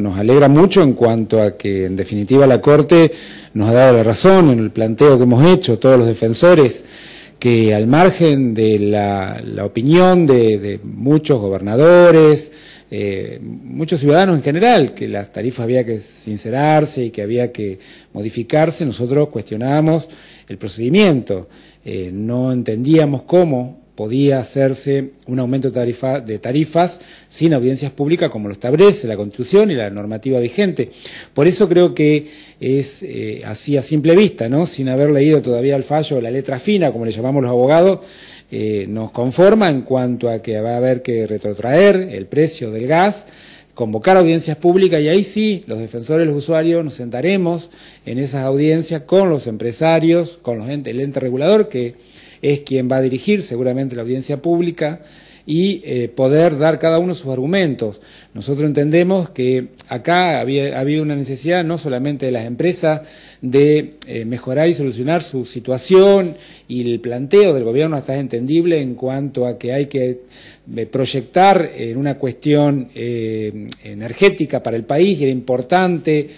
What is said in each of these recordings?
Nos alegra mucho en cuanto a que, en definitiva, la Corte nos ha dado la razón en el planteo que hemos hecho, todos los defensores, que al margen de la, opinión de, muchos gobernadores, eh, muchos ciudadanos en general, que las tarifas había que sincerarse y que había que modificarse, nosotros cuestionábamos el procedimiento. Eh, no entendíamos cómo podía hacerse un aumento de, tarifas sin audiencias públicas como lo establece la Constitución y la normativa vigente. Por eso creo que es eh, así a simple vista, ¿no? sin haber leído todavía el fallo, la letra fina, como le llamamos los abogados, eh, nos conforma en cuanto a que va a haber que retrotraer el precio del gas, convocar audiencias públicas y ahí sí, los defensores, los usuarios, nos sentaremos en esas audiencias con los empresarios, con los el ente regulador que es quien va a dirigir seguramente la audiencia pública y eh, poder dar cada uno sus argumentos. Nosotros entendemos que acá había, una necesidad no solamente de las empresas de eh, mejorar y solucionar su situación y el planteo del gobierno hasta es entendible en cuanto a que hay que eh, proyectar en una cuestión energética para el país, y era importante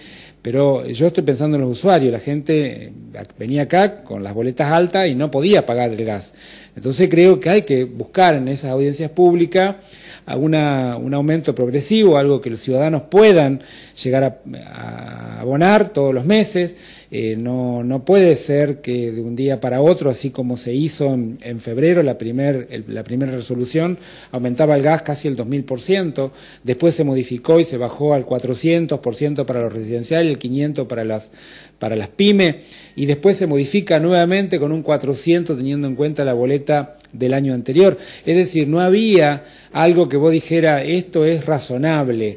pero yo estoy pensando en los usuarios, la gente venía acá con las boletas altas y no podía pagar el gas. Entonces creo que hay que buscar en esas audiencias públicas alguna, un aumento progresivo, algo que los ciudadanos puedan llegar a abonar todos los meses. Eh, no, puede ser que de un día para otro, así como se hizo en, febrero, la primera la primera resolución aumentaba el gas casi el 2000%, después se modificó y se bajó al 400% para los residenciales, el 500% para las, para las pymes, y después se modifica nuevamente con un 400% teniendo en cuenta la boleta del año anterior. Es decir, no había algo que vos dijera, esto es razonable.